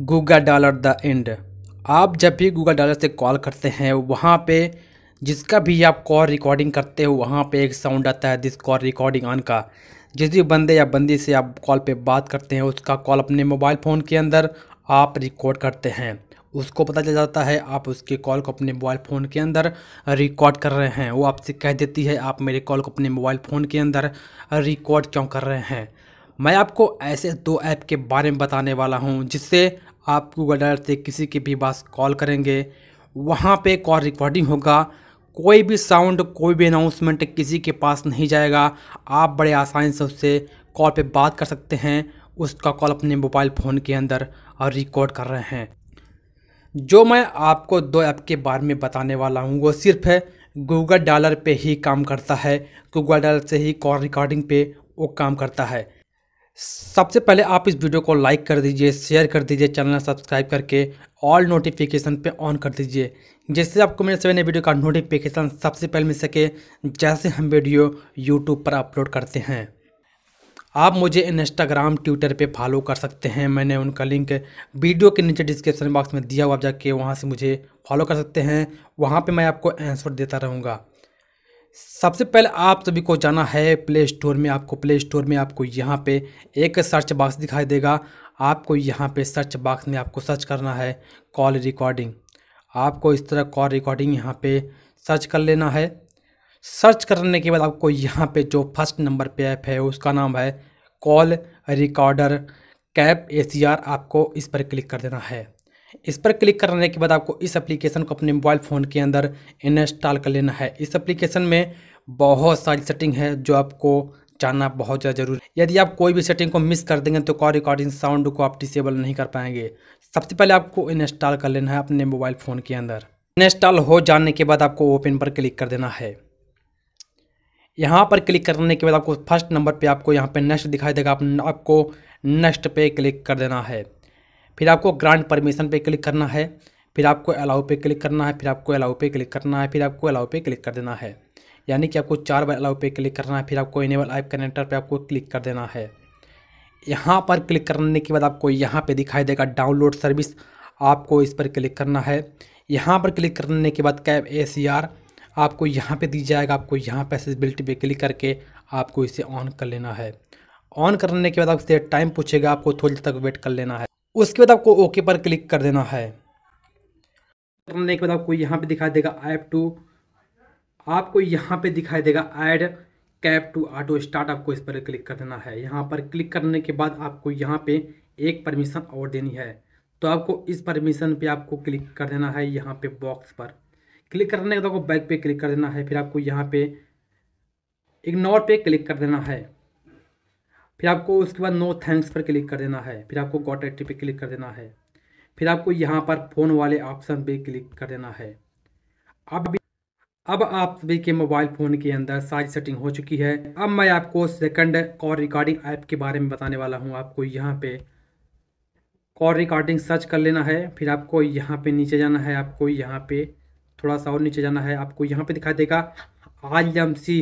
Google dollar the end आप जब भी गूगल डॉलर से कॉल करते हैं वहाँ पे जिसका भी आप कॉल रिकॉर्डिंग करते हो वहाँ पे एक साउंड आता है दिस कॉल रिकॉर्डिंग ऑन का जिस भी बंदे या बंदी से आप कॉल पे बात करते हैं उसका कॉल अपने मोबाइल फ़ोन के अंदर आप रिकॉर्ड करते हैं उसको पता चल जाता है आप उसके कॉल को अपने मोबाइल फ़ोन के अंदर रिकॉर्ड कर रहे हैं वो आपसे कह देती है आप मेरे कॉल को अपने मोबाइल फ़ोन के अंदर रिकॉर्ड क्यों कर रहे हैं मैं आपको ऐसे दो ऐप के बारे में बताने वाला हूँ जिससे आप गूगल ड्राइव से किसी के भी पास कॉल करेंगे वहाँ पे कॉल रिकॉर्डिंग होगा कोई भी साउंड कोई भी अनाउंसमेंट किसी के पास नहीं जाएगा आप बड़े आसानी से उससे कॉल पे बात कर सकते हैं उसका कॉल अपने मोबाइल फ़ोन के अंदर और रिकॉर्ड कर रहे हैं जो मैं आपको दो ऐप के बारे में बताने वाला हूँ वो सिर्फ है गूगल डॉलर पे ही काम करता है गूगल डॉलर से ही कॉल रिकॉर्डिंग पे वो काम करता है सबसे पहले आप इस वीडियो को लाइक कर दीजिए शेयर कर दीजिए चैनल सब्सक्राइब करके ऑल नोटिफिकेशन पे ऑन कर दीजिए जिससे आपको मेरे सभी नए वीडियो का नोटिफिकेशन सबसे पहले मिल सके जैसे हम वीडियो यूट्यूब पर अपलोड करते हैं आप मुझे इंस्टाग्राम ट्विटर पे फॉलो कर सकते हैं मैंने उनका लिंक वीडियो के नीचे डिस्क्रिप्शन बॉक्स में दिया हुआ आप जाके वहाँ से मुझे फॉलो कर सकते हैं वहाँ पर मैं आपको आंसर देता रहूँगा सबसे पहले आप सभी को जाना है प्ले स्टोर में आपको प्ले स्टोर में आपको यहाँ पे एक सर्च बॉक्स दिखाई देगा आपको यहाँ पे सर्च बॉक्स में आपको सर्च करना है कॉल रिकॉर्डिंग आपको इस तरह कॉल रिकॉर्डिंग यहाँ पे सर्च कर लेना है सर्च करने के बाद आपको यहाँ पे जो फर्स्ट नंबर पे ऐप है उसका नाम है कॉल रिकॉर्डर कैप ए आपको इस पर क्लिक कर देना है इस पर क्लिक करने के बाद आपको इस एप्लीकेशन को अपने मोबाइल फ़ोन के अंदर इंस्टॉल कर लेना है इस एप्लीकेशन में बहुत सारी सेटिंग है जो आपको जानना बहुत ज़्यादा जरूरी है यदि आप कोई भी सेटिंग को मिस कर देंगे तो कॉल रिकॉर्डिंग साउंड को आप डिसेबल नहीं कर पाएंगे सबसे पहले आपको इंस्टॉल कर लेना है अपने मोबाइल फ़ोन के अंदर इंस्टॉल हो जाने के बाद आपको ओपन पर क्लिक कर देना है यहाँ पर क्लिक करने के बाद आपको फर्स्ट नंबर पे आपको यहाँ पे नेक्स्ट दिखाई देगा आप, आपको नेक्स्ट पे क्लिक कर देना है फिर आपको ग्रांट परमिशन पे क्लिक करना है फिर आपको अलाउ पे क्लिक करना है फिर आपको अलाउ पे क्लिक करना है फिर आपको अलाउ पे क्लिक कर देना है यानी कि आपको चार बार अलाउ पे क्लिक करना है फिर आपको इनेबल ऐप कनेक्टर पे आपको क्लिक कर देना है यहाँ पर क्लिक करने के बाद आपको यहाँ पे दिखाई देगा डाउनलोड सर्विस आपको इस पर क्लिक करना है यहाँ पर क्लिक करने के बाद कैब ए सी आर आपको यहाँ पे दी जाएगा आपको यहाँ पे एसेसबिलिटी पे क्लिक करके आपको इसे ऑन कर लेना है ऑन करने के बाद आपसे टाइम पूछेगा आपको थोड़ी देर तक वेट कर लेना है उसके बाद आपको ओके पर क्लिक कर देना है करने के बाद आपको यहाँ पे दिखाई देगा ऐप टू आपको यहाँ पे दिखाई देगा add cab to auto start आपको इस पर क्लिक कर देना है यहाँ पर क्लिक करने के बाद आपको यहाँ पे एक परमिशन और देनी है तो आपको इस परमिशन पे आपको क्लिक कर देना है यहाँ पे बॉक्स पर क्लिक करने के बाद आपको बैक पे क्लिक कर देना है फिर आपको यहाँ पे इग्नोर पे क्लिक कर देना है फिर आपको उसके बाद नो थैंक्स पर क्लिक कर देना है फिर आपको गॉट एट पर क्लिक कर देना है फिर आपको यहाँ पर फ़ोन वाले ऑप्शन पर क्लिक कर देना है अब अब आप सभी के मोबाइल फ़ोन के अंदर सारी सेटिंग हो चुकी है अब मैं आपको सेकंड कॉल रिकॉर्डिंग ऐप के बारे में बताने वाला हूँ आपको यहाँ पे कॉल रिकॉर्डिंग सर्च कर लेना है फिर आपको यहाँ पे नीचे जाना है आपको यहाँ पे थोड़ा सा और नीचे जाना है आपको यहाँ पे दिखा देगा I M C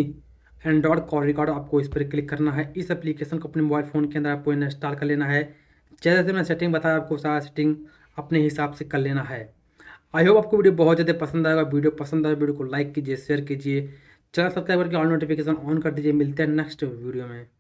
Android call record आपको इस पर क्लिक करना है इस एप्लीकेशन को अपने मोबाइल फ़ोन के अंदर आपको इंस्टॉल कर लेना है जैसे जैसे मैंने सेटिंग बताया आपको सारा सेटिंग अपने हिसाब से कर लेना है आई होप आपको वीडियो बहुत ज़्यादा पसंद आएगा वीडियो पसंद आए वीडियो को लाइक कीजिए शेयर कीजिए चैनल सब्सक्राइब करके ऑल नोटिफिकेशन ऑन कर दीजिए मिलते हैं नेक्स्ट वीडियो में